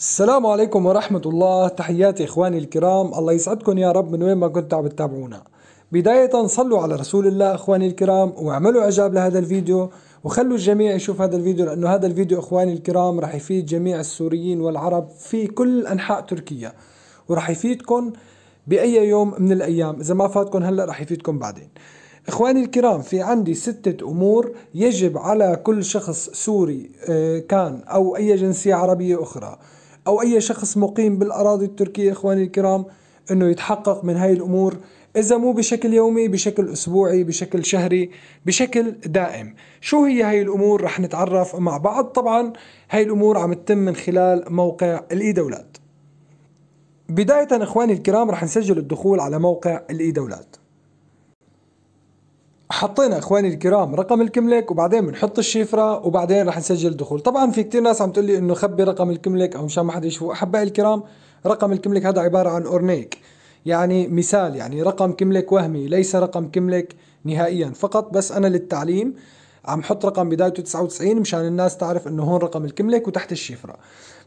السلام عليكم ورحمة الله تحياتي إخواني الكرام الله يسعدكم يا رب من وين ما كنتوا عم تتابعونا بداية صلوا على رسول الله إخواني الكرام واعملوا إعجاب لهذا الفيديو وخلوا الجميع يشوف هذا الفيديو لأنه هذا الفيديو إخواني الكرام رح يفيد جميع السوريين والعرب في كل أنحاء تركيا ورح يفيدكم بأي يوم من الأيام إذا ما فاتكم هلأ رح يفيدكم بعدين إخواني الكرام في عندي ستة أمور يجب على كل شخص سوري آه، كان أو أي جنسية عربية أخرى أو أي شخص مقيم بالأراضي التركية إخواني الكرام أنه يتحقق من هاي الأمور إذا مو بشكل يومي بشكل أسبوعي بشكل شهري بشكل دائم شو هي هاي الأمور رح نتعرف مع بعض طبعا هاي الأمور عم تتم من خلال موقع الإي دولات بداية إخواني الكرام رح نسجل الدخول على موقع الإي دولات حطينا اخواني الكرام رقم الكملك وبعدين بنحط الشفره وبعدين رح نسجل الدخول طبعا في كثير ناس عم تقول لي انه خبي رقم الكملك او مشان ما حد يشوفه احبائي الكرام رقم الكملك هذا عباره عن اورنيك يعني مثال يعني رقم كملك وهمي ليس رقم كملك نهائيا فقط بس انا للتعليم عم حط رقم بدايته 99 مشان الناس تعرف انه هون رقم الكملك وتحت الشفره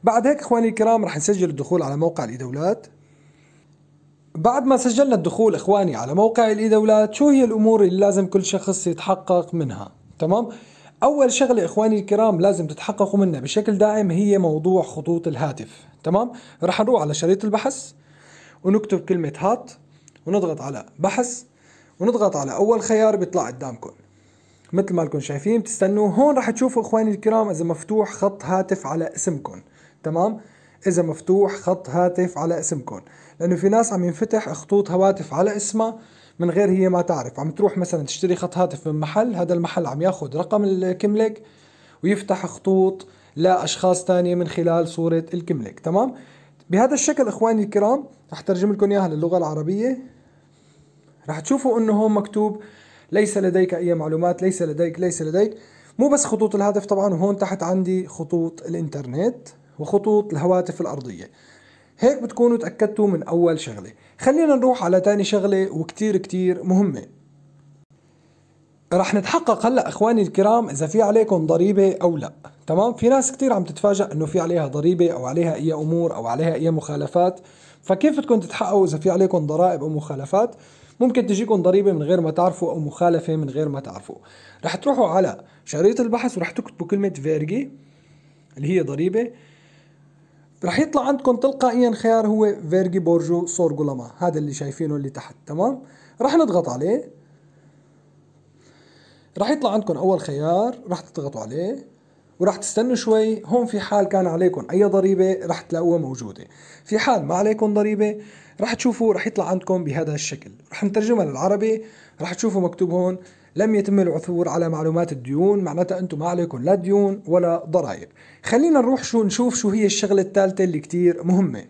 بعد هيك اخواني الكرام رح نسجل الدخول على موقع الادولات بعد ما سجلنا الدخول اخواني على موقع الاي دولات شو هي الامور اللي لازم كل شخص يتحقق منها تمام اول شغله اخواني الكرام لازم تتحققوا منها بشكل دائم هي موضوع خطوط الهاتف تمام رح نروح على شريط البحث ونكتب كلمه هات ونضغط على بحث ونضغط على اول خيار بيطلع قدامكم مثل ما لكم شايفين بتستنوا هون رح تشوفوا اخواني الكرام اذا مفتوح خط هاتف على اسمكم تمام اذا مفتوح خط هاتف على اسمكم لانه في ناس عم ينفتح خطوط هواتف على اسمها من غير هي ما تعرف عم تروح مثلا تشتري خط هاتف من محل هذا المحل عم ياخذ رقم الكملك ويفتح خطوط لاشخاص ثانيه من خلال صوره الكملك تمام بهذا الشكل اخواني الكرام رح ترجم لكم اياها للغه العربيه رح تشوفوا انه هون مكتوب ليس لديك اي معلومات ليس لديك ليس لديك مو بس خطوط الهاتف طبعا وهون تحت عندي خطوط الانترنت وخطوط الهواتف الأرضية هيك بتكونوا تأكدتوا من أول شغلة خلينا نروح على تاني شغلة وكتير كتير مهمة رح نتحقق هلا اخواني الكرام اذا في عليكم ضريبه او لا تمام في ناس كتير عم تتفاجأ انه في عليها ضريبه او عليها اي امور او عليها اي مخالفات فكيف بدكم تتحققوا اذا في عليكم ضرائب او مخالفات ممكن تجيكم ضريبة من غير ما تعرفوا أو مخالفة من غير ما تعرفوا رح تروحوا على شريط البحث ورح تكتبوا كلمة فيرجي اللي هي ضريبة رح يطلع عندكم تلقائيا خيار هو فيرجي بورجو سورغولاما هذا اللي شايفينه اللي تحت تمام رح نضغط عليه رح يطلع عندكم اول خيار رح تضغطوا عليه ورح تستنوا شوي هون في حال كان عليكم اي ضريبه رح تلاقوها موجوده في حال ما عليكم ضريبه رح تشوفوا رح يطلع عندكم بهذا الشكل رح نترجمها للعربي رح تشوفوا مكتوب هون لم يتم العثور على معلومات الديون معناتها انتم ما عليكم لا ديون ولا ضرائب خلينا نروح شو نشوف شو هي الشغله الثالثه اللي كتير مهمه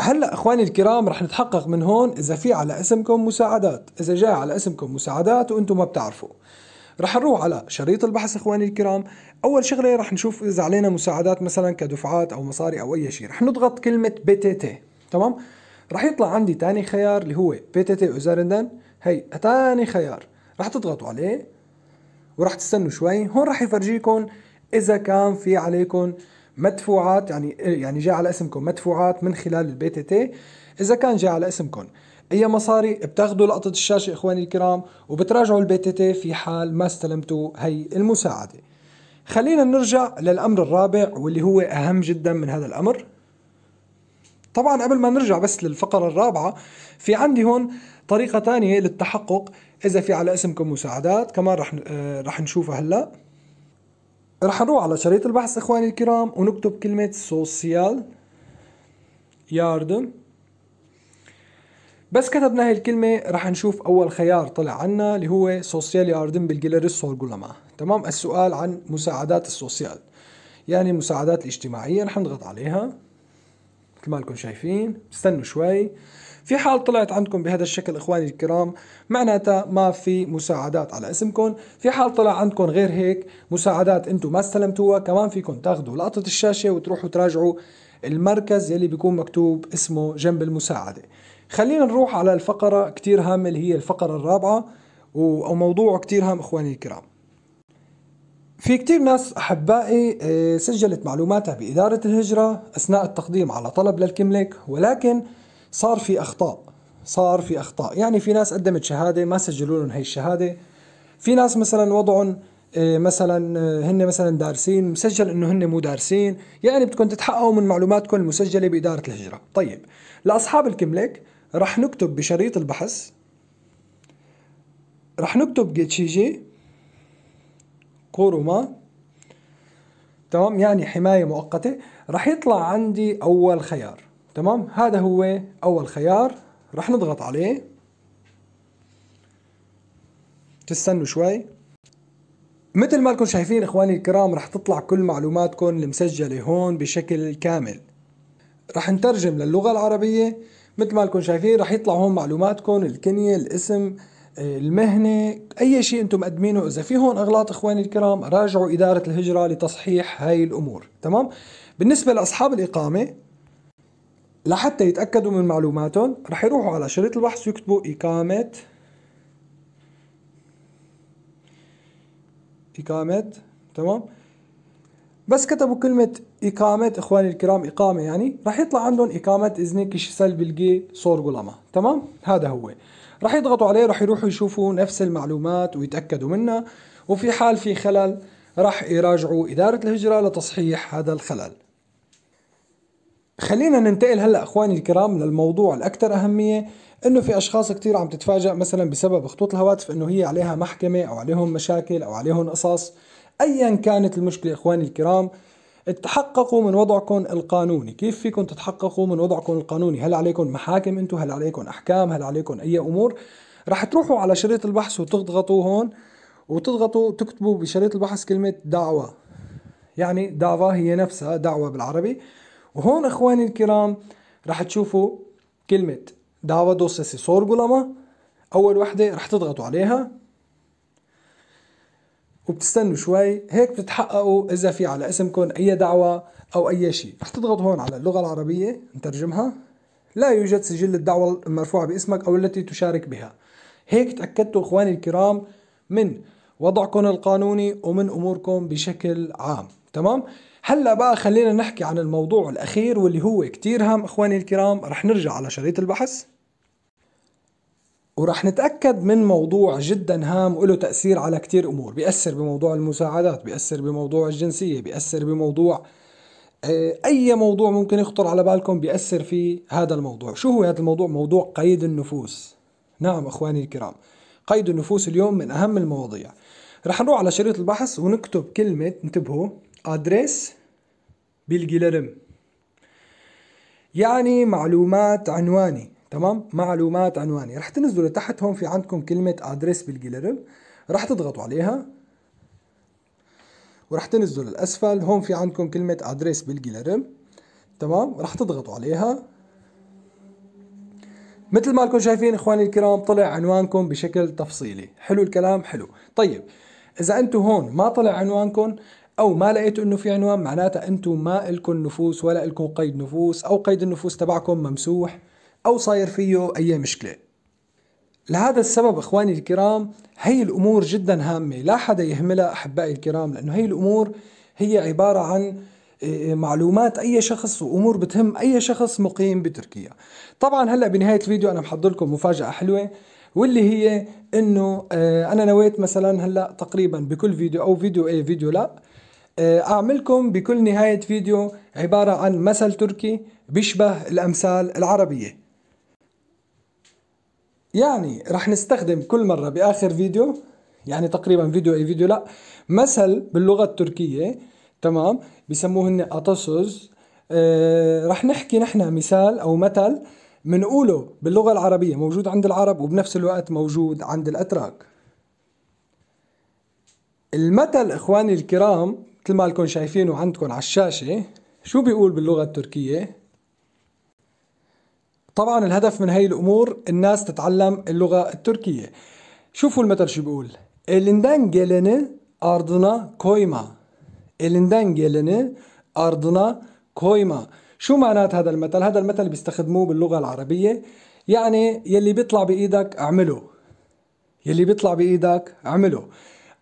هلا اخواني الكرام رح نتحقق من هون اذا في على اسمكم مساعدات اذا جاء على اسمكم مساعدات وانتم ما بتعرفوا رح نروح على شريط البحث اخواني الكرام اول شغله رح نشوف اذا علينا مساعدات مثلا كدفعات او مصاري او اي شيء رح نضغط كلمه بي تي تي تمام رح يطلع عندي ثاني خيار اللي هو بي تي تي وزارندن هي ثاني خيار رح تضغطوا عليه ورح تستنوا شوي هون رح يفرجيكم اذا كان في عليكم مدفوعات يعني يعني جاء على اسمكم مدفوعات من خلال البي تي تي اذا كان جاء على اسمكم اي مصاري بتاخذوا لقطه الشاشه اخواني الكرام وبتراجعوا البي تي تي في حال ما استلمتوا هي المساعده خلينا نرجع للامر الرابع واللي هو اهم جدا من هذا الامر طبعا قبل ما نرجع بس للفقره الرابعه في عندي هون طريقة ثانية للتحقق إذا في على اسمكم مساعدات كمان رح آه، رح نشوفها هلا رح نروح على شريط البحث إخواني الكرام ونكتب كلمة سوسيال يارد بس كتبنا هاي الكلمة رح نشوف أول خيار طلع عنا اللي هو سوسيال ياردم بالجلري سورغولما تمام السؤال عن مساعدات السوسيال يعني المساعدات الاجتماعية رح نضغط عليها مثل ما لكم شايفين استنوا شوي في حال طلعت عندكم بهذا الشكل اخواني الكرام معناتها ما في مساعدات على اسمكم في حال طلع عندكم غير هيك مساعدات انتم ما استلمتوها كمان فيكم تاخذوا لقطه الشاشه وتروحوا تراجعوا المركز يلي بيكون مكتوب اسمه جنب المساعده خلينا نروح على الفقره كتير هامه اللي هي الفقره الرابعه وموضوع كتير هام اخواني الكرام في كتير ناس أحبائي آه، سجلت معلوماتها بإدارة الهجرة أثناء التقديم على طلب للكملك ولكن صار في أخطاء صار في أخطاء يعني في ناس قدمت شهادة ما سجلوا لهم هي الشهادة في ناس مثلا وضعهم آه، مثلا آه، هن مثلا دارسين مسجل انه هن مو دارسين يعني بدكم تتحققوا من معلوماتكم المسجله باداره الهجره طيب لاصحاب الكملك رح نكتب بشريط البحث رح نكتب جي كوروما تمام يعني حماية مؤقتة رح يطلع عندي أول خيار تمام هذا هو أول خيار رح نضغط عليه تستنوا شوي مثل ما لكم شايفين اخواني الكرام رح تطلع كل معلوماتكم المسجله هون بشكل كامل رح نترجم للغه العربيه مثل ما لكم شايفين رح يطلع هون معلوماتكم الكنيه الاسم المهنة أي شيء أنتم مقدمينه إذا في هون أغلاط إخواني الكرام راجعوا إدارة الهجرة لتصحيح هاي الأمور تمام بالنسبة لأصحاب الإقامة لحتى يتأكدوا من معلوماتهم رح يروحوا على شريط البحث ويكتبوا إقامة إقامة تمام بس كتبوا كلمة إقامة إخواني الكرام إقامة يعني رح يطلع عندهم إقامة إذنك سلب الجي صور غلامة تمام هذا هو رح يضغطوا عليه راح يروحوا يشوفوا نفس المعلومات ويتأكدوا منها وفي حال في خلل رح يراجعوا إدارة الهجرة لتصحيح هذا الخلل خلينا ننتقل هلا اخواني الكرام للموضوع الاكثر اهميه انه في اشخاص كثير عم تتفاجئ مثلا بسبب خطوط الهواتف انه هي عليها محكمه او عليهم مشاكل او عليهم قصص ايا كانت المشكله اخواني الكرام تحققوا من وضعكم القانوني كيف فيكم تتحققوا من وضعكم القانوني هل عليكم محاكم انتم هل عليكم احكام هل عليكم اي امور رح تروحوا على شريط البحث وتضغطوا هون وتضغطوا تكتبوا بشريط البحث كلمة دعوة يعني دعوة هي نفسها دعوة بالعربي وهون اخواني الكرام رح تشوفوا كلمة دعوة دوسسي صور قلما اول وحدة رح تضغطوا عليها وبتستنوا شوي هيك بتتحققوا اذا في على اسمكم اي دعوه او اي شيء رح تضغط هون على اللغه العربيه نترجمها لا يوجد سجل الدعوه المرفوعه باسمك او التي تشارك بها هيك تاكدتوا اخواني الكرام من وضعكم القانوني ومن اموركم بشكل عام تمام هلا بقى خلينا نحكي عن الموضوع الاخير واللي هو كتير هام اخواني الكرام رح نرجع على شريط البحث ورح نتأكد من موضوع جدا هام وله تأثير على كتير أمور بيأثر بموضوع المساعدات بيأثر بموضوع الجنسية بيأثر بموضوع آه، أي موضوع ممكن يخطر على بالكم بيأثر في هذا الموضوع شو هو هذا الموضوع؟ موضوع قيد النفوس نعم إخواني الكرام قيد النفوس اليوم من أهم المواضيع رح نروح على شريط البحث ونكتب كلمة انتبهوا أدريس بالجيلرم يعني معلومات عنواني تمام معلومات عنواني رح تنزلوا لتحت هون في عندكم كلمه ادريس بالجلرب رح تضغطوا عليها ورح تنزلوا للاسفل هون في عندكم كلمه ادريس بالجلرب تمام رح تضغطوا عليها مثل ما لكم شايفين اخواني الكرام طلع عنوانكم بشكل تفصيلي حلو الكلام حلو طيب اذا انتم هون ما طلع عنوانكم او ما لقيتوا انه في عنوان معناتها انتم ما لكم نفوس ولا لكم قيد نفوس او قيد النفوس تبعكم ممسوح أو صاير فيه أي مشكلة لهذا السبب إخواني الكرام هي الأمور جدا هامة لا حدا يهملها أحبائي الكرام لأنه هي الأمور هي عبارة عن آه، آه، معلومات اي شخص وامور بتهم اي شخص مقيم بتركيا طبعا هلا بنهايه الفيديو انا محضر لكم مفاجاه حلوه واللي هي انه آه، انا نويت مثلا هلا تقريبا بكل فيديو او فيديو اي فيديو لا اعملكم بكل نهايه فيديو عباره عن مثل تركي بيشبه الامثال العربيه يعني رح نستخدم كل مرة بآخر فيديو يعني تقريبا فيديو اي فيديو لا مثل باللغة التركية تمام بسموهن أتصز أتصوز رح نحكي نحن مثال أو مثل منقوله باللغة العربية موجود عند العرب وبنفس الوقت موجود عند الأتراك المثل إخواني الكرام مثل ما لكم شايفينه عندكم على الشاشة شو بيقول باللغة التركية طبعا الهدف من هاي الأمور الناس تتعلم اللغة التركية شوفوا المثل شو بيقول elinden geleni ardına koyma elinden geleni ardına koyma شو معنات هذا المثل؟ هذا المثل بيستخدموه باللغة العربية يعني يلي بيطلع بإيدك اعمله يلي بيطلع بإيدك اعمله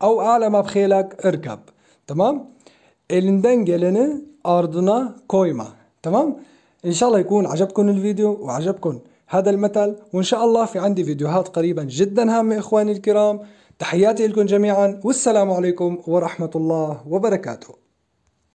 أو أعلى ما بخيلك اركب تمام؟ elinden geleni ardına koyma تمام؟ ان شاء الله يكون عجبكم الفيديو وعجبكم هذا المثل وان شاء الله في عندي فيديوهات قريبا جدا هامه اخواني الكرام تحياتي لكم جميعا والسلام عليكم ورحمه الله وبركاته